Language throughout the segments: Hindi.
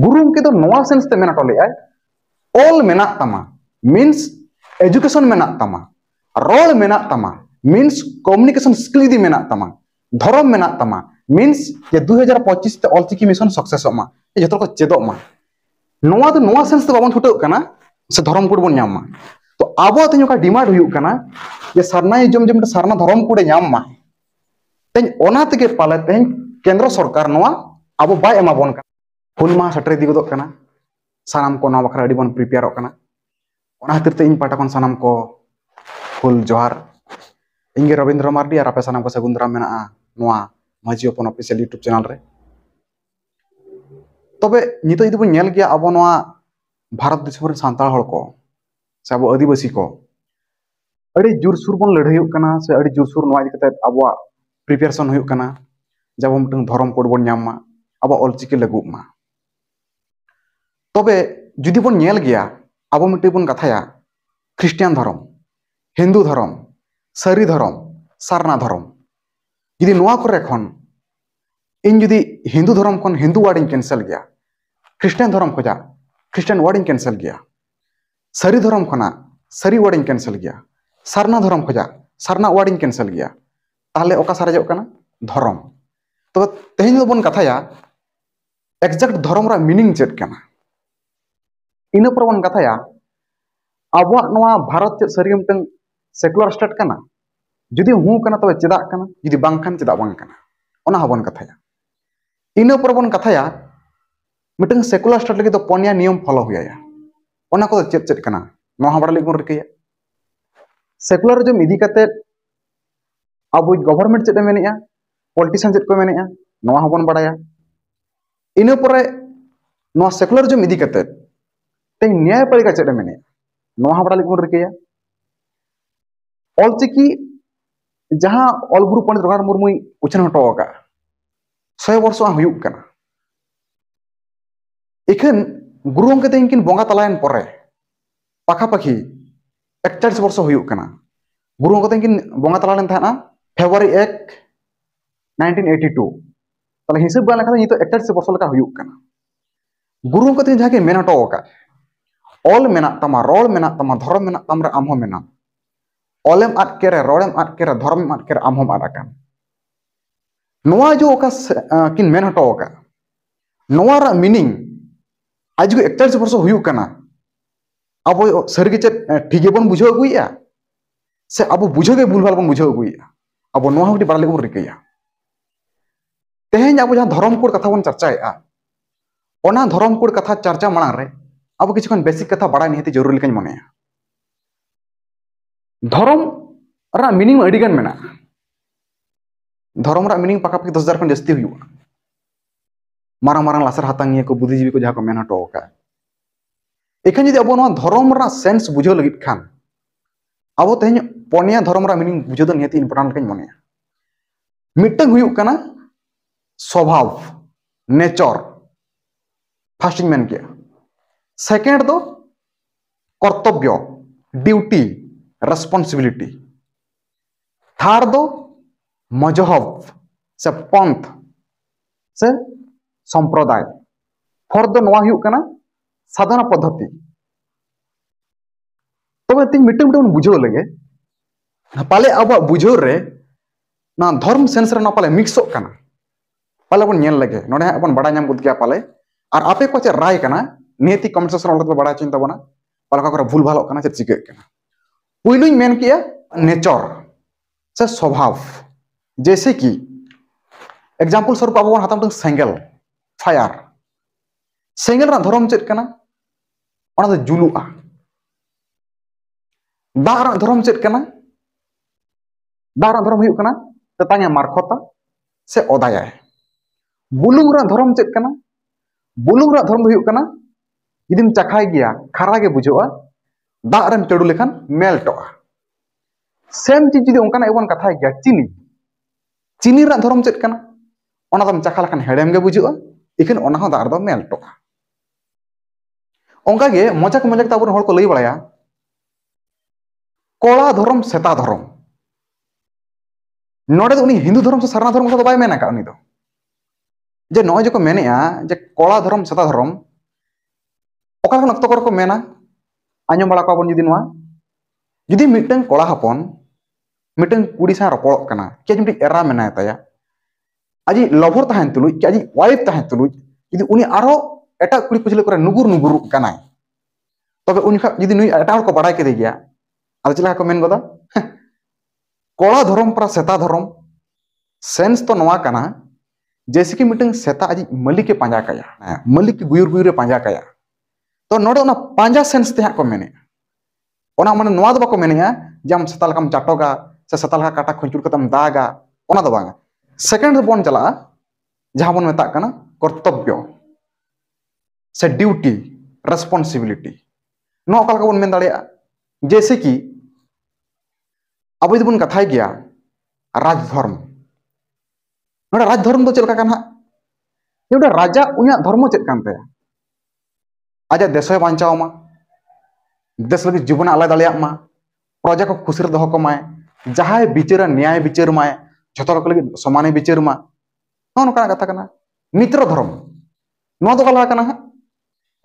गुरु ᱜᱚᱢᱠᱮ ᱫᱚ ᱱᱚᱣᱟ ᱥᱮᱱᱥ ᱛᱮ ᱢᱮᱱᱟ ᱴᱚᱞᱮᱜ ᱟᱭ ᱚᱞ ᱢᱮᱱᱟᱜ ᱛᱟᱢᱟ ᱢᱤᱱᱥ एजुकेशन में तमा रोड में तमा मीन्स कम्युनिकेशन स्किल इदी में तमा धर्म में तमा मीन्स जे 2025 ते ऑलचिकी मिशन सक्सेस मा ये को चेदो मा नोवा तो नोवा सेंस तो बाबन छुटो कना से धर्म कोड बन मा तो आबो ते का डिमांड हुयु कना ये सरना जम जम सरना धर्म कोड ᱧᱟᱢ मा तेन ओना तके पाले तेन केंद्र सरकार नोवा आबो बाय एमा ᱦᱩᱞ ᱢᱟᱦᱟ ᱥᱮᱴᱮᱨ ᱤᱫᱤ ᱜᱚᱫᱚᱜ ᱠᱟᱱᱟ ᱥᱟᱱᱟᱢ ᱠᱚ ᱱᱚᱣᱟ ᱵᱟᱠᱷᱨᱟ ᱟᱹᱰᱤ ᱵᱚᱱ ᱯᱨᱤᱯᱮᱭᱟᱨᱚᱜ ᱠᱟᱱᱟ ᱚᱱᱟ ᱠᱷᱟᱹᱛᱤᱨ ᱛᱮ ᱤᱧ ᱯᱟᱦᱴᱟ ᱠᱷᱚᱱ ᱥᱟᱱᱟᱢ ᱠᱚ ᱦᱩᱞ ᱡᱚᱦᱟᱨ ᱤᱧ ᱜᱮ ᱨᱚᱵᱤᱱᱫᱨᱚ ᱢᱟᱨᱰᱤ ᱟᱨ ᱟᱯᱮ ᱥᱟᱱᱟᱢ ᱠᱚ ᱥᱟᱹᱜᱩᱱ ᱫᱟᱨᱟᱢ ᱢᱮᱱᱟᱜᱼᱟ ᱱᱚᱣᱟ ᱢᱟᱹᱡᱷᱤ ᱦᱚᱯᱚᱱ ᱚᱯᱷᱤᱥᱤᱭᱟᱞ ᱤᱭᱩᱴᱩᱵᱽ ᱪᱮᱱᱮᱞ ᱨᱮ ᱛᱚᱵᱮ ᱱᱤᱛᱚᱜ ᱡᱩᱫᱤ ᱵᱚᱱ ᱧᱮᱞ ᱜᱮᱭᱟ ᱟᱵᱚ ᱱᱚᱣᱟ ᱵᱷᱟᱨᱚᱛ ᱫᱤᱥᱚᱢ ᱨᱮᱱ ᱥᱟᱱᱛᱟᱲ ᱦᱚᱲ ᱠᱚ ᱥᱮ ᱟᱵᱚ ᱟᱹᱫᱤᱵᱟᱹᱥᱤ ᱠᱚ ᱟᱹᱰᱤ ᱡᱳᱨᱥᱳᱨ ᱵᱚᱱ ᱞᱟᱹᱲᱦᱟᱹᱭᱚᱜ ᱠᱟᱱᱟ ᱥᱮ ᱟᱹᱰᱤ ᱡᱳᱨᱥᱳᱨ ᱱᱚᱣᱟ ᱤᱫᱤ ᱠᱟᱛᱮ ᱟᱵᱚᱣᱟᱜ ᱯᱨᱤᱯᱟᱨᱮᱥᱚᱱ ᱦᱩᱭᱩᱜ ᱠᱟᱱᱟ ᱡᱟᱵᱚ ᱢᱤᱫᱴᱟᱝ ᱫᱷᱚᱨᱚᱢ ᱠᱳᱰ ᱵᱚᱱ ᱧᱟᱢ ᱢᱟ ᱟᱵᱚ ᱚᱞᱪᱤᱠᱤ ᱞᱟᱹᱜᱩᱜ ᱢᱟ तबे जुदी बन अब मिट्टी बन कथाया ख्रिस्टियन धर्म हिंदू धर्म सारी धर्म सारना धर्म जुदी खन इन जुदी हिंदू धर्म खन हिंदू वार्ड कैंसल गया ख्रिस्टियन धर्म खोजा ख्रिस्टियन वार्ड कैंसल गया सारी धर्म खना सारी वार्ड कैंसल गया सारना धर्म खोजा सारना वार्ड कैंसल गया ताले ओका सारजोग धर्म तो तेहन बन कथाया एग्जैक्ट धर्म मीनिंग चेद इन पर बन कथाया अब भारत चेक सारी मिटन सेकुलर स्टेट करना जुदी हूँ तब चेदा जुदी बांखान चेदा बांखाना बन कथाया इन पर बन कथाया मिटन सेकुलर स्टेट लगे तो पनिया नियम फॉलो होया को चेक चेक बड़ा बन रिकया सेकुलरिज्म इदी कते अब गवर्नमेंट चेक मेने पॉलिटिशियन चेक को मेने बन बड़ा इन पर सेकुलरिज्म इदी कते न्यायपालिका चेक मेने अलचिकी जहाँ अलगुरु पंडित रघुनाथ मुरमु उछन हटोका शह वर्ष इखन गुरु गंके तो इनकिन बंगा तलायन पर पाखापाखी एक चालीस वर्ष गुरु गंके तो इनकिन बंगा तलान फेब्रुआरी एक नाइनटीन एटी टू तब हिसाब बना एक तो वर्ष लेकिन गुरु गंके मेन हटोका ऑल मेना तमा रोल मेना तमा धर्म मेना तमरे आमो मेना ऑलम आट केरे रोलम आट केरे धर्म आट केरे आमो मारकन नोआ जो ओका किन मेन हटो ओका नोआ रा मीनिंग आज को 41 वर्ष हुयु कना अब सरगे चे ठीके बन बुझो गुया से अब बुझो के भूल भाल बन बुझो गुया अब नोआ हटी बारले को रिकया तेहेन अब जहां धर्म कोड कथा बन चर्चा है ओना धर्म कोड कथा अब कि बेसिक कथा बड़ा निहती जरूरी मन धरम मिनिंग अड़ीगन में धरम मिनिंग पाखापाखी दस हजार खन जस्ती हुई मारा मारा लासर हतंगिया को बुद्धिजीवी को जहां को मेन हटोका इखान जी अब धरम सेन्स बुझे लगे खान अब तेज पनिया धरम मिनिंग बुझे तो निहती इम्पोर्टेंट मन मिट्टन हो स्वभाव नेचर फास्ट मेन किया सेकेंड दो कर्तव्य ड्यूटी रेस्पॉन्सिबिलिटी थर्ड दो मजहब से पंथ से संप्रदाय फोर्थ दो ना साधना पद्धति तब तो तीन मिट्टी मिट्टी बुझे लगे पाले अब बुझे रे ना धर्म सेंस ना पाले मिक्स पाले बन लगे ना बन नाम गया पाले और आपे को राय नियति कमेंट सेक्शन ऑल बड़ा चिंताबना पालका भूल भाल चेक चिकाना पुलुई मन के नेचर से स्वभाव जैसे कि एग्जाम्पल स्वरूप अब सेंगल फायर सेंगल धरम चेकना जुलू दाग धरम चेकना दाग धरम तेताया मारखता से अदाय बुलुंग धरम चेकना बुलुंग धरम ಇದನ್ ಚಕಾಯ ಗ್ಯಾ ಖಾರಾಗೆ ಬುಜೋವಾ ದಾರಂ ಚಡು ಲೇಖನ್ ಮELTS ಆ ಸೇಮ್ ತಿಜಿ ದಿ ಉಂಕನ ಎವನ್ ಕಥಾಯ ಗ್ಯಾ ಚಿನಿ ಚಿನಿ ರಾ ಧರ್ಮ ಸೆತ್ಕನ ಒನದಂ ಚಕಾಲಕನ್ ಹೆಡಂಗೆ ಬುಜೋವಾ ಇಕನ್ ಒನಹ ದಾರ್ ದೊ ಮELTS ಆ ಉಂಕಗೆ ಮೊಜಕ ಮೊಜಕ ತಬನ್ ಹೊಲ್ಕ ಲೈ ಬಡಾಯಾ ಕೋಳಾ ಧರ್ಮ 세ತಾ ಧರ್ಮ ನೊಡೊ ಉನಿ ಹಿಂದೂ ಧರ್ಮ ಸೆ ಸರನಾ ಧರ್ಮ ಕೊದ ಬಾಯ್ ಮೈನಕ ಉನಿ ದೊ जे ನೊಯ ಜೋಕ ಮನೆಯಾ ಜೆ ಕೋಳಾ ಧರ್ಮ 세ತಾ ಧರ್ಮ अकालखन अक्त को मेना आजम बड़ा जी जुदी मिट्ट कड़ा हपन मिट्ट कुड़ी सा रोपड़ा कि आज मिट्टी एरा मे तया आज लभर तहन तुलुज कि आज वाइफ तहन तुलुज जी एट कुछ पुछले को नुगुर नुगुर तब उन जी नु एट को बड़ा कदे गया अब चलना को मेन गोदा कड़ा धरम पर सेता धरम सेंस तो नवा जैसे कि मिट्टी सेता आज मालिक पाजा कया मालिक गुयर गुयर पाजा कया तो ना पाजा सेंस ते को मेने माने नोवा जम सताल चाटोगा से सताल काटा खुचुर दागा सेकेंड बन चला जहां बन मेता करतव्य से ड्यूटी रेस्पॉन्सिबिलिटी नो अकल का जैसे कि अब जब कथा गया राजधर्म ना राजधर्म दो तो चलका कना नोड़ा राजा उन्या धर्म चेक कान ᱟᱡᱟᱜ ᱫᱮᱥ ᱦᱚᱸᱭ ᱵᱟᱧᱪᱟᱣ ᱢᱟ ᱫᱮᱥ ᱞᱟᱹᱜᱤᱫ ᱡᱤᱵᱚᱱ ᱟᱞᱟᱭ ᱫᱟᱲᱮᱭᱟᱜ ᱢᱟ ᱯᱨᱚᱡᱟ ᱠᱚ ᱠᱩᱥᱤ ᱨᱮ ᱫᱚᱦᱚ ᱠᱚᱢᱟᱭ ᱡᱟᱦᱟᱸᱭ ᱵᱤᱪᱟᱹᱨᱟ ᱱᱮᱭᱟᱭ ᱵᱤᱪᱟᱹᱨ ᱢᱟᱭ ᱡᱷᱚᱛᱚ ᱠᱚ ᱞᱟᱹᱜᱤᱫ ᱥᱚᱢᱟᱱᱮ ᱵᱤᱪᱟᱹᱨ ᱢᱟ ᱱᱚᱜᱼᱚ ᱱᱚᱝᱠᱟᱱᱟᱜ ᱠᱟᱛᱷᱟ ᱠᱟᱱᱟ ᱢᱤᱛᱨᱚ ᱫᱷᱚᱨᱚᱢ ᱱᱚᱣᱟ ᱫᱚ ᱚᱠᱟ ᱠᱟᱱᱟ ᱦᱟᱸᱜ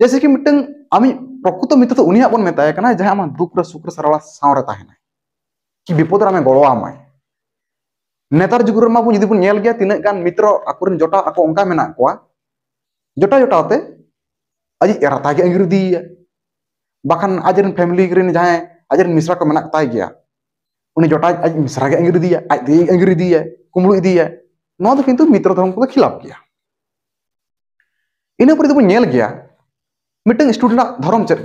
जैसे कि मिट्टन आमी प्रकृत मित्र तो उन्हीं अपन मेताया कना जहां आमा दुख रे सुख रे सरला साव रे ताहेना कि विपद रे आमे गड़ो आमाय नेतार जुग रे माबो जदी बन नेल गया तिना गान मित्र आकुरन जटा आको ओंका मेना कोआ जटा जटाते आज ᱮᱨᱟᱛᱟ ᱜᱮ ᱟᱸᱜᱤᱨ आज ᱵᱟᱠᱷᱟᱱ ᱟᱡᱨᱮᱱ जटा आज मिसरा के अंग्रेजी आज दे अंगिर दिया कुमड़ू दिया मित्र धर्म को खिलाफ गया इन पर नेल गया स्टूडेंट धर्म चेक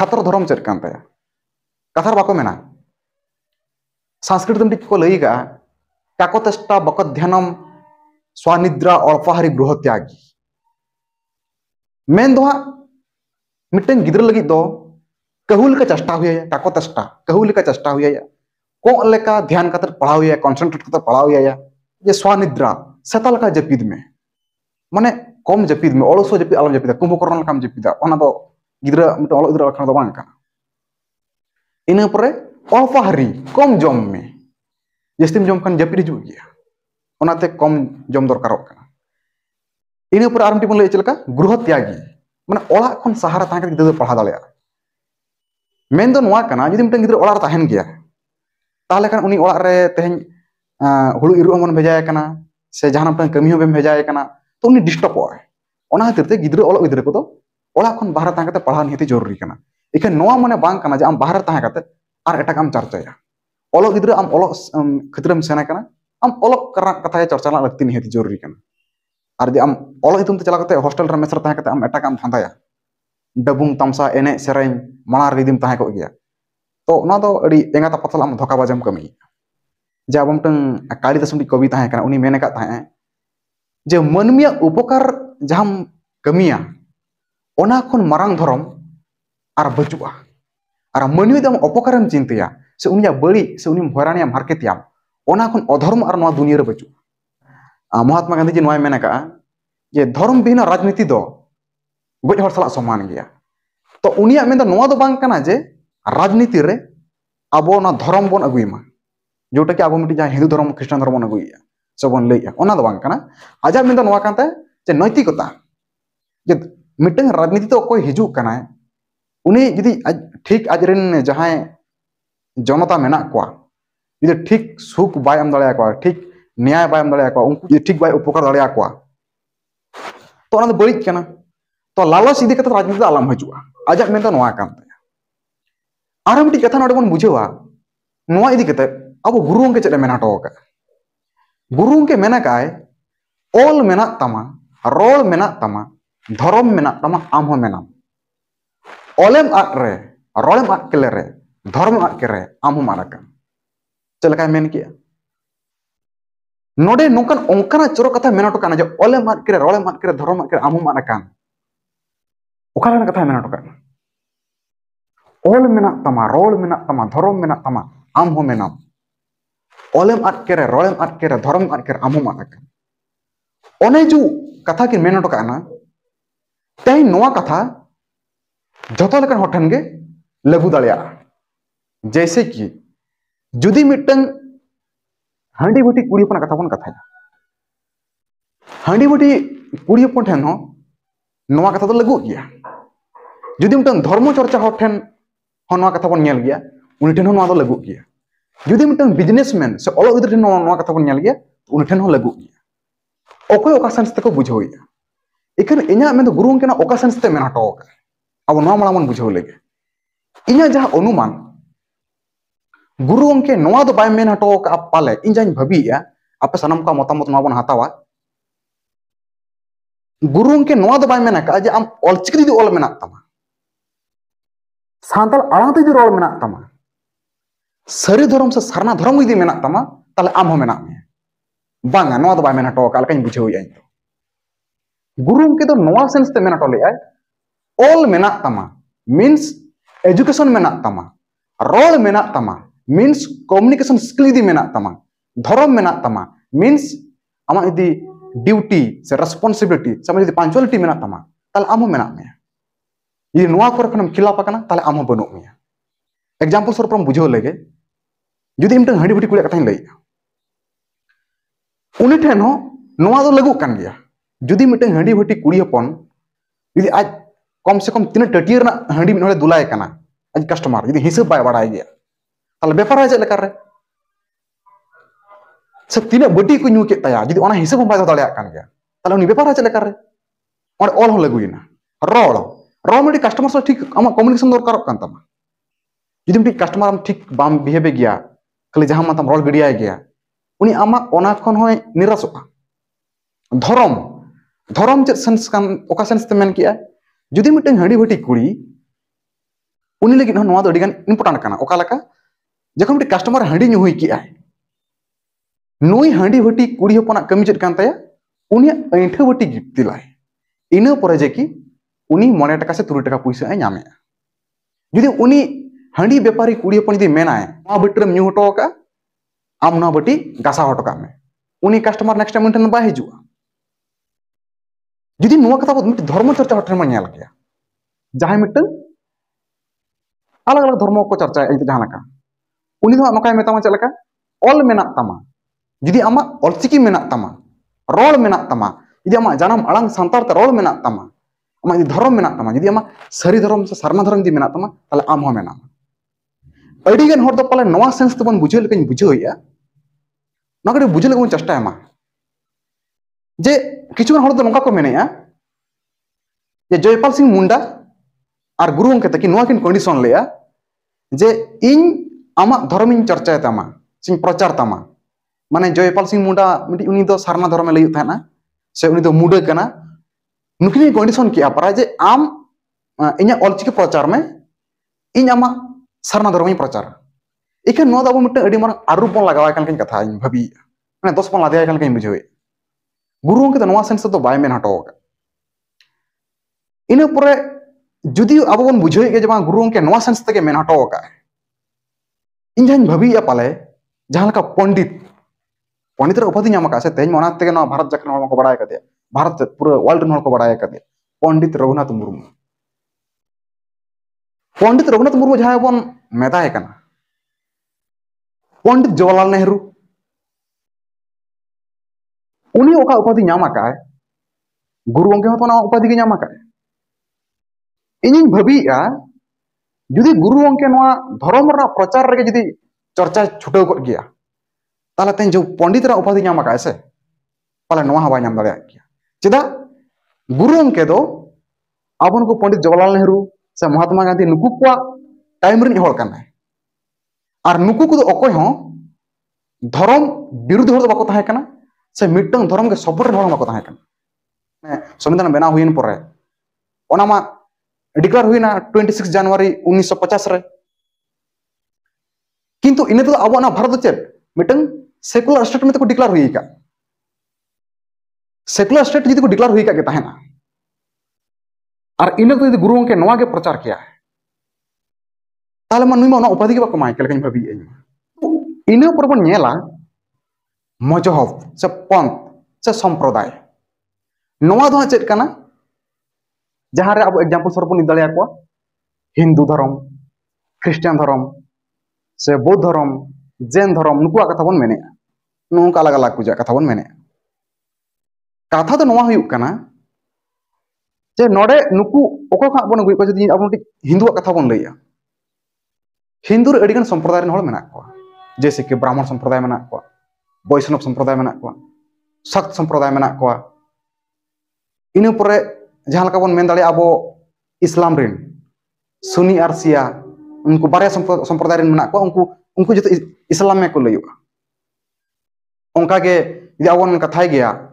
छात्र धर्म चेक कथार बाको मेना सांस्कृत को लई गा काकोतेष्टा बकत ध्यानम स्वानिद्रा और गृह त्यागी मेन दो तो हाँ, मिट्टन गिद्र लगी दो तो, कहू का चष्टा हुए टाको चेष्टा कहू का चष्टा हुए को लेका ध्यान का तर पढ़ा हुए कंसंट्रेट का तर पढ़ा हुए ये स्वानिद्रा सतल का जपीद में माने कम जपीद में ओड़सो जपीद आलम जपीद कुंभकर्ण लेकाम जपीदा ओना तो गिद्र मिट्टन ओड़ गिद्र लेखा तो बांग का इन परे अल्पाहारी कम जम में जिस दिन जम खान जपीद हिजुग गया ओनाते कम जम दरकार इन पर आरम टीबन लैचलका गृह त्यागी माने ओड़ा खन सहारा ताहा कर गिदर पढ़ा दाले मेन दो नवा तहन गया ताले कन भेजा से जहां मिटन कमी भेजा तो उनी डिस्टर्ब होय ओना खातिर ते गिदर ओड़ा को तो ओड़ा पढ़ा निहति जरूरी है इखन मन माने बांग कना जे आम बाहर ताहा करते आर आम चर्चाया ओलो सेना आम ओलो कथा चर्चा लगती निहति जरूरी है ᱟᱨ ᱡᱩᱫᱤ ᱟᱢ ᱚᱞᱚᱜ ᱧᱩᱛᱩᱢ ᱛᱮ ᱪᱟᱞᱟᱣ ᱠᱟᱛᱮ ᱦᱳᱥᱴᱮᱞ ᱨᱮ ᱢᱮᱥ ᱨᱮ ᱛᱟᱦᱮᱸ ᱠᱟᱛᱮ ᱟᱢ ᱮᱴᱟᱜᱟᱜ ᱮᱢ ᱫᱷᱟᱸᱫᱟᱭᱟ ᱰᱟᱵᱩᱝ ᱛᱟᱢᱥᱟ ᱮᱱᱮᱡ ᱥᱮᱨᱮᱧ ᱢᱟᱲᱟᱝ ᱨᱮ ᱡᱩᱫᱤᱢ ᱛᱟᱦᱮᱸ ᱠᱚᱜ ᱜᱮᱭᱟ ᱛᱚ ᱚᱱᱟ ᱫᱚ ᱟᱹᱰᱤ ᱮᱸᱜᱟᱛ ᱟᱯᱟᱛ ᱥᱟᱞᱟᱜ ᱟᱢ ᱫᱷᱚᱠᱟᱵᱟᱡᱮᱢ ᱠᱟᱹᱢᱤᱭᱟ ᱡᱮ ᱟᱵᱚ ᱢᱤᱫᱴᱟᱝ ᱠᱟᱹᱞᱤᱫᱟᱥ ᱢᱤᱫᱴᱤᱡ ᱠᱚᱵᱤ ᱛᱟᱦᱮᱸ ᱠᱟᱱᱟ ᱩᱱᱤ ᱢᱮᱱ ᱟᱠᱟᱫ ᱛᱟᱦᱮᱸᱜ ᱡᱮ ᱢᱟᱹᱱᱢᱤᱭᱟᱜ ᱩᱯᱚᱠᱟᱨ ᱡᱟᱦᱟᱸᱢ ᱠᱟᱹᱢᱤᱭᱟ ᱚᱱᱟ ᱠᱷᱚᱱ ᱢᱟᱨᱟᱝ ᱫᱷᱚᱨᱚᱢ ᱟᱨ ᱵᱟᱹᱪᱩᱜᱼᱟ ᱟᱨ ᱢᱟᱹᱱᱢᱤ ᱫᱚ ᱟᱢ ᱚᱯᱚᱠᱟᱨᱮᱢ ᱪᱤᱱᱛᱟᱹᱭᱟ ᱥᱮ ᱩᱱᱤᱭᱟᱜ ᱵᱟᱹᱲᱤᱡ ᱥᱮ ᱩᱱᱤᱢ ᱦᱚᱭᱨᱟᱱᱮᱭᱟᱢ ᱦᱟᱨᱠᱮᱛᱮᱭᱟᱢ ᱚᱱᱟ ᱠᱷᱚᱱ ᱚᱫᱷᱚᱨᱢ ᱟᱨ ᱱᱚᱣᱟ ᱫᱩᱱᱤᱭᱟᱹ ᱨᱮ ᱵᱟᱹᱪᱩᱜᱼᱟ महात्मा गांधी जी नोए मेन जे धर्म विहीन राजनीति दो गज हर सला समान गया तो उनका जे राजनीति रे धर्म बन अगुईमा जोटा कि अब हिंदू धर्म ख्रिस्टान धर्म अगुए से बन लैया ओना जे नैतिकता जे मिट्ट राजनीति तो कोई जी कना ठीक आज जहाँ जनता मेना ठीक सुख बाय एम ठीक न्याय बैंक एम दाड़ा उनको ठीक बाय उपकार दाड़ा तो बड़ी तो लालच इदी कथा राजनीति आलम हजूगा आज मेनते और मिट्टी कथा बन बुझेवा इदी कते अब गुरु गंगे चेटे मेना हटोका गुरु गंगे मेना काय ऑल मेना तमा रोल मेना तमा धर्म मेना तमा आम हो मेना ऑलेम आट रे रोलेम आट धर्म आट के आम हम मारा का चल काय किया नोडे नोकन ओंकना चोरो कथा मेनट काना जे ओले मार करे रोले मार करे धरो मार करे मार कान कथा मेनट काना ओल मेना तमा रोल मेना तमा धरम मेना तमा आम हो मेना ओलेम आट करे रोलेम आट करे धरम आट करे आमो मार कान ओने जो कथा किन मेनट काना तेई नोवा कथा जतो लेकन होठन जैसे कि जुदी मिटन ᱦᱟᱺᱰᱤ ᱵᱟᱹᱴᱤ ᱠᱩᱲᱤ ᱦᱚᱯᱚᱱᱟᱜ ᱠᱟᱛᱷᱟ ᱵᱚᱱ ᱠᱟᱛᱷᱟᱭᱟ ᱦᱟᱺᱰᱤ ᱵᱟᱹᱴᱤ ᱠᱩᱲᱤ ᱦᱚᱯᱚᱱ ᱴᱷᱮᱱ ᱦᱚᱸ ᱱᱚᱣᱟ ᱠᱟᱛᱷᱟ ᱫᱚ ᱞᱟᱹᱜᱩᱜ ᱜᱮᱭᱟ ᱡᱩᱫᱤ ᱢᱤᱫᱴᱟᱝ ᱫᱷᱚᱨᱢᱚ ᱪᱚᱨᱪᱟ ᱦᱚᱲ ᱴᱷᱮᱱ ᱦᱚᱸ ᱱᱚᱣᱟ ᱠᱟᱛᱷᱟ ᱵᱚᱱ ᱧᱮᱞ ᱜᱮᱭᱟ ᱩᱱᱤ ᱴᱷᱮᱱ ᱦᱚᱸ ᱱᱚᱣᱟ ᱫᱚ ᱞᱟᱹᱜᱩᱜ ᱜᱮᱭᱟ ᱡᱩᱫᱤ ᱢᱤᱫᱴᱟᱝ ᱵᱤᱡᱽᱱᱮᱥᱢᱮᱱ ᱥᱮ ᱚᱞᱚᱜ ᱜᱤᱫᱽᱨᱟᱹ ᱴᱷᱮᱱ ᱱᱚᱣᱟ ᱠᱟᱛᱷᱟ ᱵᱚᱱ ᱧᱮᱞ ᱜᱮᱭᱟ ᱩᱱᱤ ᱴᱷᱮᱱ ᱦᱚᱸ ᱞᱟᱹᱜᱩᱜ ᱜᱮᱭᱟ ᱚᱠᱚᱭ ᱚᱠᱟ ᱥᱮᱱᱥ ᱛᱮᱠᱚ ᱵᱩᱡᱷᱟᱹᱣᱮᱜᱼᱟ ᱮᱠᱷᱟᱱ ᱤᱧᱟᱹᱜ ᱢᱮᱱᱫᱚ ᱜᱩᱨᱩ ᱜᱚᱢᱠᱮ ᱚᱠᱟ ᱥᱮᱱᱥ ᱛᱮ ᱢᱮᱱ ᱦᱚᱴᱚ ᱟᱠᱟᱫᱟ ᱟᱵᱚ ᱱᱚᱣᱟ ᱢᱟᱲᱟᱝ ᱵᱚᱱ ᱵᱩᱡᱷᱟᱹᱣ ᱞᱮᱜᱮ ᱤᱧᱟᱹᱜ ᱡᱟᱦᱟᱸ ᱚᱱᱩᱢᱟᱱ गुरु गंके नवा तो मेन हटो का पाले इन जी भाभी आप सनम का मतामत ना बन हतावा गुरु गंके नवा तो मेन का जे आम ऑलचिकी जी ऑल मेना तमा सांतल आड़ा रोल मेना तमा सरी से सारना धरम जी मेना आम हो मेना तो हटो का बुझे गुरु गंके तो सेंस ते हटो ऑल मेना तमा एजुकेशन मेना तमा रोल मेना तमा मीन्स कम्युनिकेशन स्किल तमा धरम मे तमा मीन्स आम जी ड्यूटी से रेस्पन्सिबिलिटी से जी पांचुअलिटी तमा तेल आम मे जी खनम खिलाफ़ना तेल आम बनू मे एक्जाम्पल सर पर बुझे लगे जो मिट्ट हाँ भाटी कुछ कथा लैया उन्हीं ठेन ना तो जी मिट्ट हाँ भाटी कुड़ीपन जी आज कम से कम तीन टटिया हाँ दुलाएं आज कस्टमार जी हिसाब बड़ा ᱛᱟᱦᱞᱮ ᱵᱮᱯᱟᱨ ᱦᱚᱸ ᱪᱮᱫ ᱞᱮᱠᱟ ᱨᱮ ᱥᱮ ᱛᱤᱱᱟᱹᱜ ᱵᱟᱹᱴᱤ ᱠᱚ ᱧᱩ ᱠᱮᱫ ᱛᱟᱭᱟ ᱡᱩᱫᱤ ᱚᱱᱟ ᱦᱤᱥᱟᱹᱵ ᱦᱚᱸ ᱵᱟᱭ ᱫᱚᱦᱚ ᱫᱟᱲᱮᱭᱟᱜ ᱠᱟᱱ ᱜᱮᱭᱟ ᱛᱟᱦᱞᱮ ᱩᱱᱤ ᱵᱮᱯᱟᱨ ᱦᱚᱸ ᱪᱮᱫ ᱞᱮᱠᱟ ᱨᱮ ᱚᱸᱰᱮ ᱚᱞ ᱦᱚᱸ ᱞᱟᱹᱜᱩᱭᱮᱱᱟ ᱨᱚᱲ ᱨᱚᱲ ᱢᱤᱫᱴᱤᱡ ᱠᱟᱥᱴᱚᱢᱟᱨ ᱥᱟᱶ ᱴᱷᱤᱠ ᱟᱢᱟᱜ ᱠᱚᱢᱤউᱱᱤᱠᱮᱥᱚᱱ ᱫᱚᱨᱠᱟᱨᱚᱜ ᱠᱟᱱ ᱛᱟᱢᱟ ᱡᱩᱫᱤ ᱢᱤᱫᱴᱤᱡ ᱠᱟᱥᱴᱚᱢᱟᱨ ᱟᱢ ᱴᱷᱤक ᱵᱟᱢ ᱵᱤᱦᱮᱵᱮ ᱜᱮᱭᱟ खाली जहां मतम रोल गड़िया गया उनी आमा ओना खन होय निरासोका धर्म धर्म चे सेंस कान ओका सेंस ते मेन किया जुदी मिटन हडी भटी कुड़ी उनी लगी नवा दो अडिगान इम्पोर्टेंट काना ओका लका जख कस्टमर हाँ के नई हाँ भाटी कुड़ी हपना कमी चेदा उनठा भाटी गिफ्ट दिला इनपर जे कि मने टाका से तुरी टा पैसा नामे जुदी उन हाँ बेपारी कुड़ी हपन जुदी मेना भाटरम नु हटोक आम भाटी गासा हटोक में उन कस्टमर नेक्स्ट टाइम उनठन बा हजू जुदी ना कथा बोट धर्म चर्चा हटे में जहां मिट्ट अलग अलग धर्म को चर्चा जहां का उनी दो चलका ऑल तमा जुदी आमा ऑलचिकी मेना तमा रोल मेना तमा जुदी आमा जानम अड़ंग रोल तमा तमा जुदी से सारना धरम जुदी मेना तमा तले आम हो पाले सेंस बुझे बुझे ना बुझे बो चेटा जे किछु गन को मेने जे जयपाल सिंह मुंडा और गुरु गंके तक कंडीशन जे इन आम धर्म चर्चा तमा से प्रचार तमा माने जयपाल सिंह मुंडा सारना धर्म लगना से मुडकना नुकिन कंडीशन के पारा जे आम इन अलचिके प्रचार में इन आम सारना धर्म प्रचार इखान मिट्टी आरूप बन लगवा कथा भाभी मैं दस बन लादे बुझे गुरु गंके सेंस तो बै मेन हटो इनपुर जदि अब बुझे गुरु गंके सेंस तेन हटो है इन जहाँ भाविया पाले जहां का पंडित पंडित उपाधि से तेज मनाते भारत जाकर बड़ा भारत पूरा वर्ल्ड बड़ा पंडित रघुनाथ मुरमु पंडित रघुनाथ मुरमु जहां बन मेदाय पंडित जवाहरलाल नेहरू उन उपाधि गुरु गमे उपाधि इन भाविया जुदी गुरु गंके धर्म प्रचार रे जी चर्चा छुटे गया ताला तेन जो पंडित उपाधि नाम का से पाले नवा बाय नाम दड़े गया गुरु गंके दो को पंडित जवाहरलाल नेहरू से महात्मा गांधी नुकु को टाइम रिन होड़ कना और नुकु को अक हो धर्म विरुद्ध होड़ बाको से मिट्टन धर्म के सपोर्ट होड़ बाको संविधान बना हुई पर डिक्लेयर हुई ना 26 जनवरी 1950 रे किंतु इने तो अब ना भारत चेत मिटन सेकुलर स्टेट में तो डिक्लेयर हुई का सेकुलर स्टेट जी को डिक्लेयर हुई का के तहना और इने तो गुरुओं के नवा के प्रचार किया है ताले मन नुई मा उपाधि के बाको माय केलकन भाबी एई तो इन पर बन नेला मजहब से पंथ से संप्रदाय नवा दो तो चेत कना जहाँ अब एग्जाम्पल स्वरूप निदाको हिंदू धर्म ख्रिस्टान धर्म से बौद्ध धर्म जैन धर्म नुक कथा बन मेने नुका अलग अलग पूजा कथा बन मेने कथा तो नवा हुकना जे बन गुई अब हिंदू कथा बन लैया हिंदू रे सम्प्रदाय संप्रदाय जैसे कि ब्राह्मण सम्प्रदाय मेना को वैष्णव संप्रदाय मेना को सख्त संप्रदाय मेना jahal kabon mentali abo islam rin sunni arsia unku baraya sampurtari menakwa unku unku jatuh islam meku layu unka ge di awan katai gea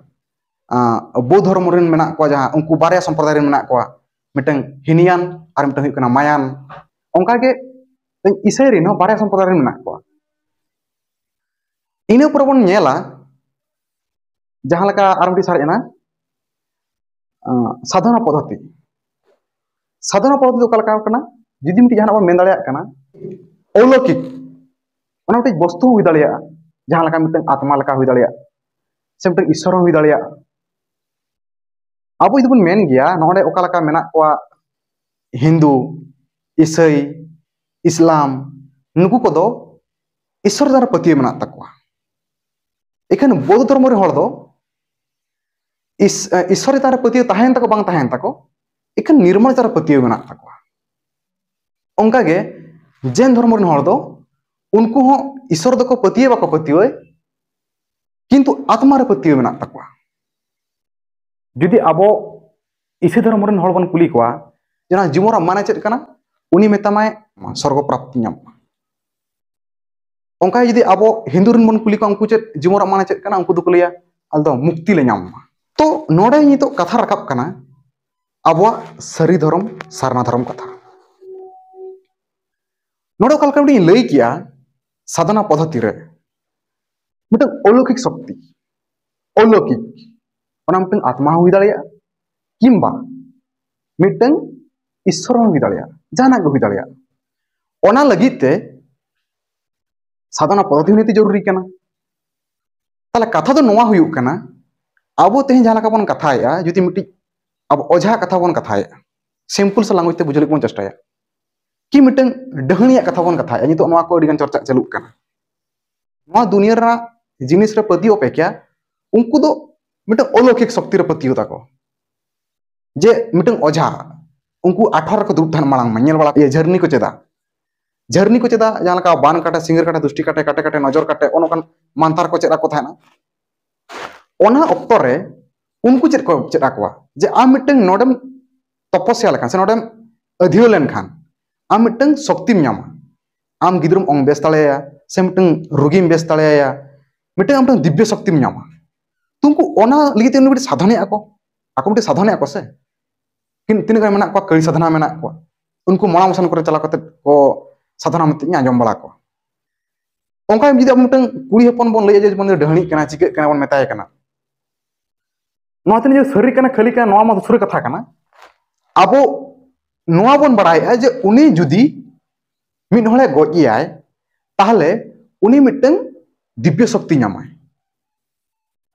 ah, bodhor murin menakwa jaha unku baraya sampurtari menakwa meteng hinian arim tenghi kena mayan unka ge teng isai rin ho baraya menakwa ini upurupun nyela jahal ka arim tisar ena साधना पद्धति साधना पद्धति ओका लेका जुदी मिट्टी जहां बन मेन दाड़ा अलौकिक ᱚᱱᱟ ᱢᱤᱫᱴᱤᱡ ᱵᱚᱥᱛᱩ ᱦᱩᱭ ᱫᱟᱲᱮᱭᱟᱜᱼᱟ ᱡᱟᱦᱟᱸ ᱞᱮᱠᱟ ᱢᱤᱫᱴᱟᱝ ᱟᱛᱢᱟ ᱞᱮᱠᱟ ᱦᱩᱭ ᱫᱟᱲᱮᱭᱟᱜᱼᱟ ᱥᱮ ᱢᱤᱫᱴᱟᱝ ᱤᱥᱥᱚᱨ ᱦᱚᱸ ᱦᱩᱭ ᱫᱟᱲᱮᱭᱟᱜᱼᱟ ᱟᱵᱚ ᱡᱩᱫᱤ ᱵᱚᱱ ᱢᱮᱱ ᱜᱮᱭᱟ ᱱᱚᱰᱮ ᱚᱠᱟ ᱞᱮᱠᱟ ᱢᱮᱱᱟᱜ ᱠᱚᱣᱟ ᱦᱤᱱᱫᱩ ᱤᱥᱟᱹᱭ ᱤᱥᱞᱟᱢ ᱱᱩᱠᱩ ᱠᱚᱫᱚ ᱤᱥᱥᱚᱨ ᱫᱟᱨᱟ ᱯᱟᱹᱛᱭᱟᱹᱣ ᱢᱮᱱᱟᱜ ᱛᱟᱠᱚᱣᱟ ᱮᱠᱷᱟᱱ ᱵᱳᱫᱷ ᱫᱷᱚᱨᱢᱚ ᱨᱮᱱ ᱦᱚᱲ ᱫᱚ ईश्वर तार पतियोन तक तहन तक इकन निर्मल तार पतियो मे जैन धर्म उनको हो ईश्वर दो पतियो बाको पतियो किंतु आत्मा पतियो मे जुदी अब इसी धर्म बन कुली को जहाँ जीवन माने चेकना उनमाय स्वर्ग प्राप्ति अंका जी अब हिंदू बन कुली को चे जीवन माने चेकना उनको दो लैया अल मुक्ति लेमा तो नोड़े तो कथा रखा अब सारी धर्म सारना धर्म कथा नोड़े का लै किया साधना पद्धति रे मतलब अलौकिक शक्ति अलौकिक आत्मा हुई दाड़ा किंबा मिटन ईश्वर हुई दाड़ा जाना हुई पद्धति जरूरी ᱞᱟᱹᱜᱤᱫ ᱛᱮ ᱥᱟᱫᱷᱟᱱᱟ ᱯᱚᱫᱽᱫᱷᱚᱛᱤ अब तेज जहाँ बन कथाया जुदी मिट्टी अब ओझा कथा बन कथाया सिम्पल से लांगुज बुझे लेकिन चेष्टाया कि मिट्टन डहनिया कथा बन कथाया नित को चर्चा चलू दुनिया जिनिस पतियों पे क्या उनको दो तो अलौकिक शक्ति पतियों ताको जे मिट्टन ओझा उनको अठार को दुब थान बड़ा ये झरनी को चेदा झरनी को चेदा जहाँ बान काटे सिंगर काटे दुष्टि काटे काटे काटे नजर काटे मानतार को चेदा को ᱚᱱᱟ ᱚᱠᱛᱚ ᱨᱮ ᱩᱱᱠᱩ ᱪᱮᱫ ᱠᱚ ᱪᱮᱫ ᱟᱠᱚᱣᱟ ᱡᱮ ᱟᱢ ᱢᱤᱫᱴᱟᱝ ᱱᱚᱰᱮᱢ ᱛᱚᱯᱚᱥᱭᱟ ᱞᱮᱠᱷᱟᱱ ᱥᱮ ᱱᱚᱰᱮᱢ ᱟᱹᱫᱷᱤᱭᱟᱹ ᱞᱮᱱᱠᱷᱟᱱ ᱟᱢ ᱢᱤᱫᱴᱟᱝ ᱥᱚᱠᱛᱤᱢ ᱧᱟᱢᱟ ᱟᱢ ᱜᱤᱫᱽᱨᱟᱹᱢ ᱚᱝ ᱵᱮᱥ ᱫᱟᱲᱮᱭᱟᱭᱟ ᱥᱮ ᱢᱤᱫᱴᱟᱝ ᱨᱩᱜᱤᱢ ᱵᱮᱥ ᱫᱟᱲᱮᱭᱟᱭᱟ ᱢᱤᱫᱴᱟᱝ ᱟᱢᱴᱟᱝ ᱫᱤᱵᱽᱵᱚ ᱥᱚᱠᱛᱤᱢ ᱧᱟᱢᱟ ᱛᱚ ᱩᱱᱠᱩ ᱚᱱᱟ ᱞᱟᱹᱜᱤᱫ ᱩᱱᱠᱩ ᱢᱤᱫᱴᱤᱡ ᱥᱟধᱚᱱᱮᱜᱼᱟ ᱠᱚ ᱟᱠᱚ ᱢᱤᱫᱴᱤᱡ ᱥᱟধᱚᱱᱮᱜᱼᱟ ᱠᱚ ᱥᱮ ᱠᱤᱱ ᱛᱤᱱᱟᱹᱜ ᱜᱟᱱ ᱢᱮᱱᱟᱜ ᱠᱚᱣᱟ ᱠᱟᱹᱲᱤ ᱥᱟধᱱᱟ ᱢᱮᱱᱟᱜ ᱠᱚᱣᱟ उनको मड़ा मसान को चला को साधना मत आजम बड़ा को अंका जुदी अब कुड़ी हपन बन लैया जे डहणी चिकाय बन मताय ᱱᱚᱣᱟ ᱛᱤᱱᱟᱹᱜ ᱡᱮ ᱥᱟᱹᱨᱤ ᱠᱟᱱᱟ ᱠᱷᱟᱹᱞᱤ ᱠᱟᱱᱟ ᱱᱚᱣᱟ ᱢᱟ ᱥᱩᱨ ᱠᱟᱛᱷᱟ ᱠᱟᱱᱟ ᱟᱵᱚ ᱱᱚᱣᱟ ᱵᱚᱱ ᱵᱟᱲᱟᱭᱟ ᱡᱮ ᱩᱱᱤ ᱡᱩᱫᱤ ᱢᱤᱫ ᱦᱚᱲᱮ ᱜᱚᱡ ᱮᱭᱟᱭ ᱛᱟᱦᱞᱮ ᱩᱱᱤ ᱢᱤᱫᱴᱟᱝ दिव्य शक्ति नाम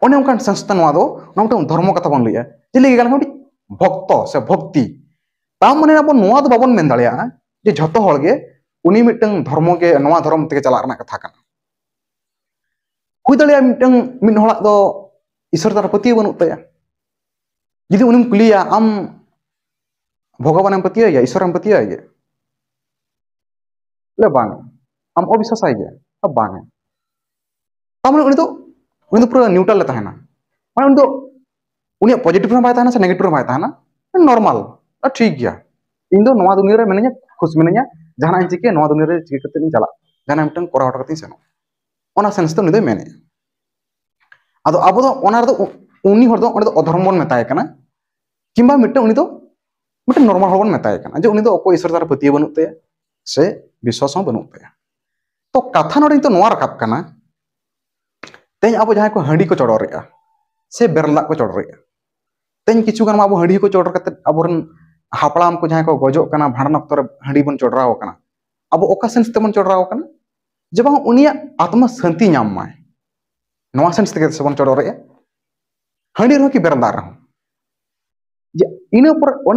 अने संस्था धर्म कथा बन लिया जेलेगा भक्त से भक्ति तामने अब बाबन मेन दे जो उनी मिटन धर्म के धर्म ते चला कथा हुई दड़ा ईश्वर तारा पतिया बनू यदि उन्हें कुलिया आम भगवान हम पतिया या ईश्वर हम पतिया ये ले बांग हम अविश्वास आएगे अब बांग है तामने उन्हें तो उन्हें तो पूरा न्यूट्रल लेता है ना माने उन्हें तो उन्हें पॉजिटिव में आता है ना से नेगेटिव में आता है ना नॉर्मल अ ठीक गया इन दो नवा दुनिया रे मैंने खुश मैंने ये जहां चिके नवा दुनिया रे चिके करते नहीं चला जहां मिटन कोरा हटा करते सेनो सेंस तो नहीं दे मैंने अब तो अब तो तो अधर्म बन मताए कना किंबा मिट्टे उन्हें जे तो, तो ईश्वर द्वारा पतिया बनू तया से विश्वास बनू बनुत तो कथा नोड़े तो तेज अब जहां को हंडी को चढ़ोरेगा से बेरला को चढ़ोरेगा तेज किचु गन अब हंडी को चढ़ करते अब हापड़ाम को जहां को गजो भाड़न अक्त बन चढ़ाव अब सेंस तेबन चढ़ाव जे जब आत्मा शांति नाम माए सेंस तक से बन चढ़ोरेगा रहा हाँपर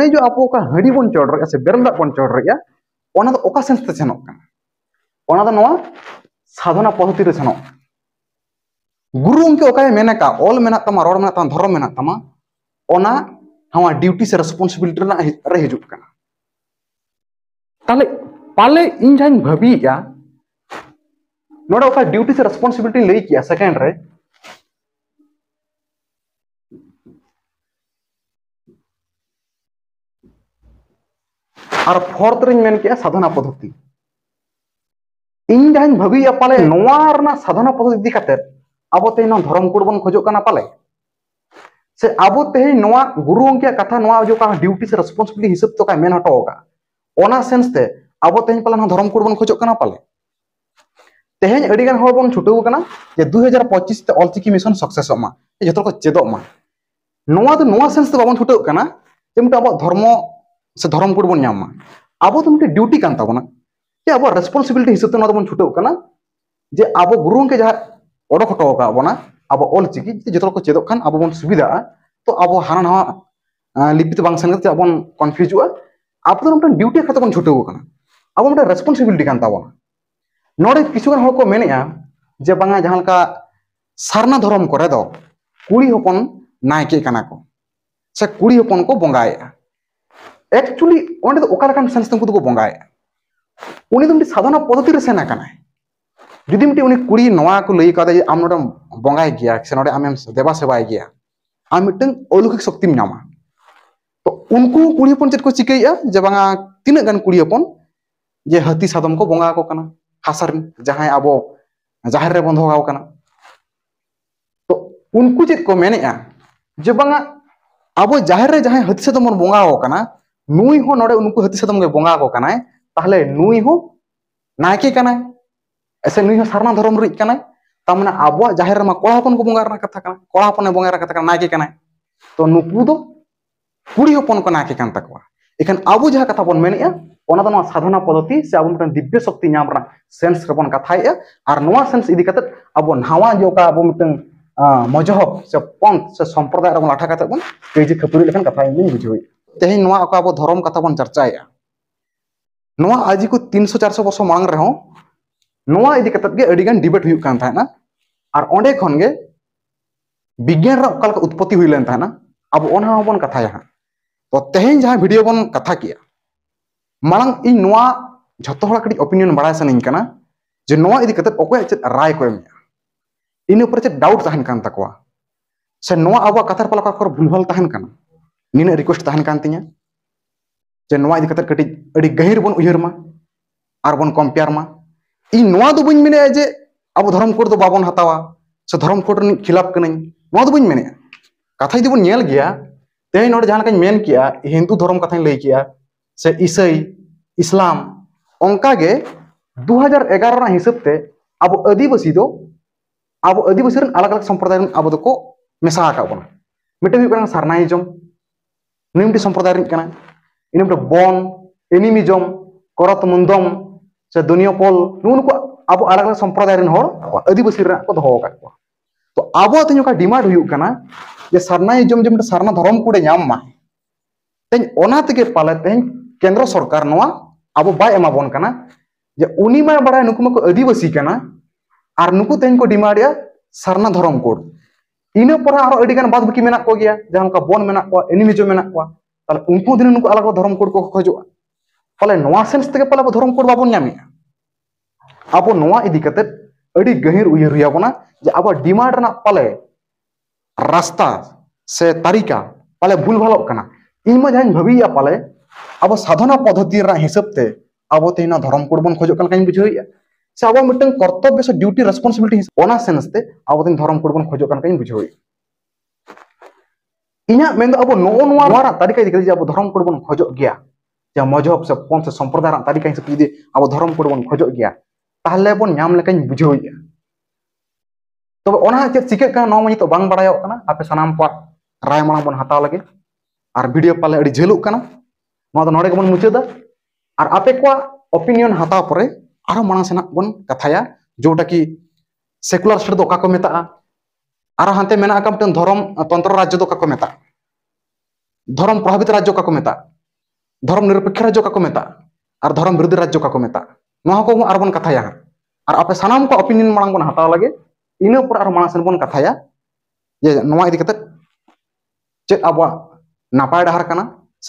जो आप हाँ बन चढ़ रहा बेरंदा बन चढ़ रहा अका सेंस तेन साधना पद्धति सेन गुरु उनका ऑल मे रहा धर्म मे हाँ ड्यूटी से रेस्पन्सिबिलिटी हजार ताले पाले जहाँ भाविए ना ड्यूटी से रेस्पन्सिबिलिटी लैके सेकेंड रहा और फोर्थ रिंग मेन क्या साधना पद्धति इन जहां भाई पाले साधना पद्धति इतने अब तेना तो धर्म कोड बन खोज पाले से अब तेना तो गुरु अंकिया कथा जो का ड्यूटी से रेस्पन्सिबिलिटी हिसाब तो मेन हटोगा सेंस तो ते अब तेज पाले धर्म कोड बन खोज पाले तेहन अड़ीगन हम बन छुटे दुई हजार पचिस ते अलचिकी मिशन सक्सेस जो चेदमा सेंस तो बाबन छुटे मिट्ट अब धर्म ᱥᱮ ᱫᱷᱚᱨᱚᱢ ᱠᱳᱰ ᱵᱚᱱ ᱧᱟᱢ ᱢᱟ ᱟᱵᱚ ᱫᱚ ᱢᱤᱫᱴᱮᱱ ᱰᱤᱭᱩᱴᱤ ᱠᱟᱱ ᱛᱟᱵᱚᱱᱟ ᱡᱮ ᱟᱵᱚᱣᱟᱜ ᱨᱮᱥᱯᱚᱱᱥᱤᱵᱤᱞᱤᱴᱤ ᱦᱤᱥᱟᱹᱵ ᱛᱮ ᱱᱚᱣᱟ ᱫᱚᱵᱚᱱ ᱪᱷᱩᱴᱟᱹᱣ ᱠᱟᱱᱟ ᱡᱮ ᱟᱵᱚ ᱜᱩᱨᱩ ᱜᱚᱝᱠᱮ ᱡᱟᱦᱟᱸ ᱚᱰᱚᱠ ᱦᱚᱴᱚ ᱟᱠᱟᱫ ᱵᱚᱱᱟ ᱟᱵᱚ ᱚᱞᱪᱤᱠᱤ ᱡᱩᱫᱤ ᱡᱚᱛᱚ ᱦᱚᱲ ᱠᱚ ᱪᱮᱫᱚᱜ ᱠᱷᱟᱱ ᱟᱵᱚ ᱵᱚᱱ ᱥᱩᱵᱤᱫᱷᱟᱜᱼᱟ ᱛᱚ ᱟᱵᱚ ᱦᱟᱱᱟ ᱱᱟᱣᱟ ᱞᱤᱯᱤ ᱛᱮ ᱵᱟᱝ ᱥᱮᱱ ᱠᱟᱛᱮ ᱟᱵᱚ ᱠᱚᱱᱯᱷᱤᱭᱩᱡᱚᱜᱼᱟ ᱟᱵᱚ ᱫᱚ ᱢᱤᱫᱴᱟᱝ ᱰᱤᱭᱩᱴᱤ ᱠᱟᱛᱮ ᱵᱚᱱ ᱪᱷᱩᱴᱟᱹᱣ ᱟᱠᱟᱱᱟ ᱟᱵᱚ ᱢᱤᱫᱴᱟᱝ ᱨᱮᱥᱯᱚᱱᱥᱤᱵᱤᱞᱤᱴᱤ ᱠᱟᱱ ᱛᱟᱵᱚᱱᱟ ᱱᱚᱰᱮ ᱠᱤᱪᱷᱩᱜᱟᱱ ᱦᱚᱲ ᱠᱚ ᱢᱮᱱᱮᱜᱼᱟ ᱡᱮ ᱵᱟᱝᱟ ᱡᱟᱦᱟᱸ ᱞᱮᱠᱟ ᱥᱟᱨᱱᱟ ᱫᱷᱚᱨᱚᱢ ᱠᱚᱨᱮ ᱫᱚ ᱠᱩᱲᱤ ᱦᱚᱯᱚᱱ ᱱᱟᱭᱠᱮ ᱠᱟᱱᱟ ᱠᱚ ᱥᱮ ᱠᱩᱲᱤ ᱦᱚᱯᱚᱱ ᱠᱚ ᱵᱚᱸᱜᱟᱭᱮᱜᱼᱟ ᱮᱠᱪᱩᱭᱟᱞᱤ ᱚᱸᱰᱮ ᱫᱚ ᱚᱠᱟ ᱞᱮᱠᱟᱱ ᱥᱟᱬᱮᱥ ᱩᱱᱠᱩ ᱫᱚᱠᱚ ᱵᱚᱸᱜᱟᱭᱟ ᱩᱱᱤ ᱫᱚ ᱢᱤᱫᱴᱤᱡ ᱥᱟᱫᱷᱟᱨᱚᱱ ᱯᱚᱫᱽᱫᱷᱚᱛᱤ ᱨᱮ ᱥᱮᱱ ᱟᱠᱟᱱᱟᱭ ᱡᱩᱫᱤ ᱢᱤᱫᱴᱤᱡ ᱩᱱᱤ ᱠᱩᱲᱤ ᱱᱚᱣᱟ ᱠᱚ ᱞᱟᱹᱭ ᱠᱟᱣᱫᱟ ᱟᱢ ᱱᱚᱰᱮᱢ ᱵᱚᱸᱜᱟᱭ ᱜᱮᱭᱟ ᱥᱮ ᱱᱚᱰᱮ ᱟᱢᱮᱢ ᱫᱮᱵᱟ ᱥᱮᱵᱟᱭ ᱜᱮᱭᱟ ᱟᱢ ᱢᱤᱫᱴᱟᱝ ᱚᱞᱳᱠᱤᱠ ᱥᱚᱠᱛᱤᱢ ᱧᱟᱢᱟ ᱛᱚ ᱩᱱᱠᱩ ᱠᱩᱲᱤ ᱦᱚᱯᱚᱱ ᱪᱮᱫ ᱠᱚ ᱪᱤᱠᱟᱹᱭᱮᱜᱼᱟ ᱡᱮ ᱵᱟᱝᱟ ᱛᱤᱱᱟᱹᱜ ᱜᱟᱱ ᱠᱩᱲᱤ ᱦᱚᱯᱚᱱ ᱡᱮ ᱦᱟᱹᱛᱤ ᱥᱟᱫᱚᱢ ᱠᱚ ᱵᱚᱸᱜᱟ ᱟᱠᱚ ᱠᱟᱱᱟ ᱦᱟᱥᱟ ᱨᱮᱱ ᱡᱟᱦᱟᱸᱭ ᱟᱵᱚ ᱡᱟᱦᱮᱨ ᱨᱮᱵᱚᱱ ᱫᱚᱦᱚ ᱟᱠᱚ ᱠᱟᱱᱟ ᱛᱚ ᱩᱱᱠᱩ ᱪᱮᱫ ᱠᱚ ᱢᱮᱱᱮᱜᱼᱟ ᱡᱮ ᱵᱟᱝᱟ ᱟᱵᱚ ᱡᱟᱦᱮᱨ ᱨᱮ ᱡᱟᱦᱟᱸᱭ ᱦᱟᱹᱛᱤ ᱥᱟᱫᱚᱢ ᱵᱚᱱ ᱵᱚᱸᱜᱟ ᱟᱠᱚ ᱠᱟᱱᱟ नुई हो नोड़े उनको हती सदम के बंगा को कनाय ताले नुई हो नायके कनाय ऐसे नुई सारना धर्म रुई कनाय तमने आबुआ जाहिर रमा को बंगा रना कथा कनाय कोलापन ने तो नुपु दो को नायके कन अब जहाँ कथा पन मेने साधना पद्धति से आबु दिव्य शक्ति न्याम रना सेंस रपन कथा और ना नोवा सेंस इदि कतत आबु नावा जो का मजहब से पंथ से संप्रदाय रंग लाठा कथा बन केजी खपुरी कथा बुझे तेहन अब धर्म कथा बन चर्चाया आज को तीन सौ चार सौ बर्ष मांग रहे इदी कतेद डिबेट और अंडे खन विज्ञान अकाल उत्पत्ति हुई अब ओना बन कथाया हाँ तो तेहन जहाँ भिडियो बन कथा किया मांग इन जो कटी ओपिनियन बड़ा सानी जे इदी कतेद राय को इन पर चेद डाउट तहन से अब कथार पाला भूलभाल नीना रिक्वेस्ट तहन कांतिया जे नवा इदि कतर कटि अडी गहिर बन उयर मा आर बन कंपेयर मा इ नवा दो बन मेने जे अब धर्म कोड दो बाबन हतावा से धर्म कोड नि खिलाफ कनै नवा दो बन मेने कथा इदि बन नेल गया तेहन नोड जहां कन मेन किया हिंदू धर्म कथा लई किया से ईसाई इस्लाम ओंका गे 2011 रा हिसाब ते अब आदिवासी दो अब आदिवासी रन अलग अलग संप्रदाय रन अब दो को मिसा आका बना मिटे भी करना सरनाइजम ᱱᱩᱭᱢᱴᱤ ᱥᱚᱢᱯᱨᱚᱫᱟᱭ ᱨᱤᱱ ᱠᱟᱱᱟ ᱤᱱᱩᱢᱴᱟ ᱵᱚᱱ ᱮᱱᱤᱢᱤᱡᱚᱢ ᱠᱚᱨᱚᱛ ᱢᱩᱱᱫᱚᱢ ᱥᱮ ᱫᱩᱱᱤᱭᱟ ᱯᱚᱞ ᱱᱩᱱᱠᱩ ᱟᱵᱚ ᱟᱞᱟᱜ ᱥᱚᱢᱯᱨᱚᱫᱟᱭ ᱨᱤᱱ ᱦᱚᱲ ᱟᱹᱫᱤᱵᱟᱹᱥᱤ ᱨᱮᱱᱟᱜ ᱠᱚ ᱫᱚᱦᱚ ᱟᱠᱟᱫ ᱠᱚᱣᱟ तो अब तेज डिमांड होना जे सारनाइजम जे सारना धर्म को नाम तेज पाले तेज केंद्र सरकार अब बैमाबन जे उनी मा बड़ा नुकु आदिवासी और नुकु तेज को डिमांड सारना धर्म कोड इना पढ़ा और बाद बाकी को गया जहां का बन मेना को एनिमी जो मेना उनको दिन उनको अलग धर्म कोड को खोजो पाले सेंस तक पाले धर्म कोड बाबन नामी आपो नवा गहिर उबना हुया जे अब डिमांड पाले रास्ता से तरीका पाले भूल भालो इनमें जहां भाई पाले अब साधना पद्धति हिसाब से अब तेना धर्म कोड बन खोजो बुझे ᱥᱟᱵᱚᱢ ᱢᱤᱴᱩᱱ ᱠᱚᱨᱛᱚᱵ્યᱥ ᱰᱤᱭᱩᱴᱤ ᱨᱮᱥᱯᱚᱱᱥᱤᱵᱤᱞᱤᱴᱤ ᱚᱱᱟ ᱥᱮᱱᱥᱛᱮ ᱟᱵᱚ ᱫᱷᱚᱨᱚᱢ ᱠᱚᱨᱵᱚᱱ ᱠᱷᱚᱡᱚᱜ ᱠᱟᱱ ᱠᱤᱱ ᱵᱩᱡᱷᱟᱹᱣᱤ ᱤᱧᱟ ᱢᱮᱱᱫᱚ ᱟᱵᱚ ᱱᱚ ᱱᱚᱣᱟ ᱱᱚᱣᱟ ᱛᱟᱨᱤᱠᱟᱹᱭ ᱡᱮ ᱟᱵᱚ ᱫᱷᱚᱨᱚᱢ ᱠᱚᱨᱵᱚᱱ ᱠᱷᱚᱡᱚᱜ ᱜᱮᱭᱟ ᱡᱮ ᱢᱚᱡᱚᱵ ᱥᱮ ᱯᱚᱱᱥᱚ ᱥᱚᱢᱯᱨᱚᱫᱟᱭ ᱨᱟᱜ ᱛᱟᱨᱤᱠᱟᱹᱭ ᱥᱮ ᱠᱤᱫᱤ ᱟᱵᱚ ᱫᱷᱚᱨᱚᱢ ᱠᱚᱨᱵᱚᱱ ᱠᱷᱚᱡᱚᱜ ᱜᱮᱭᱟ ᱛᱟᱦᱞᱮ ᱵᱚᱱ ᱟᱨᱚ ᱢᱟᱲᱟᱝ ᱥᱮᱱᱟᱜ ᱵᱚᱱ ᱠᱟᱛᱷᱟᱭᱟ ᱡᱚᱴᱟ ᱠᱤ सेकुलर स्टेट दो को मेता और हाते मेना धर्म तंत्र राज्य दो को मेता धर्म प्रभावित राज्य को मेता धर्म निरपेक्ष राज्य को मेता और धर्म विरोधी राज्य को मेता नहा और बन कथाया और आप सामान को ओपिनियन मांग बन हटाव लगे इन पर और मांग बन कथाया जे ना इदी कते चे अब नापाय डहार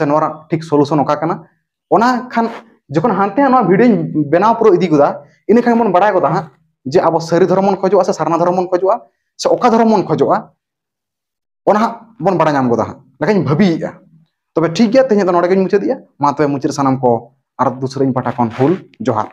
से ठीक सोलूशन ओका खान जो हाते भिडियो बनाव पुरो इदीदा इनखान बन बड़ा गोदा हाँ जे अब सारी धर्म बन खजा से सारना धर्म बन खजा से अका धर्म बन खजा बन बड़ा गोदा हाँ लेकिन तब ठीक है तेज ना मुचादे मा तब मुचाद सामान को दूसरे पाटा खन फुल जोहार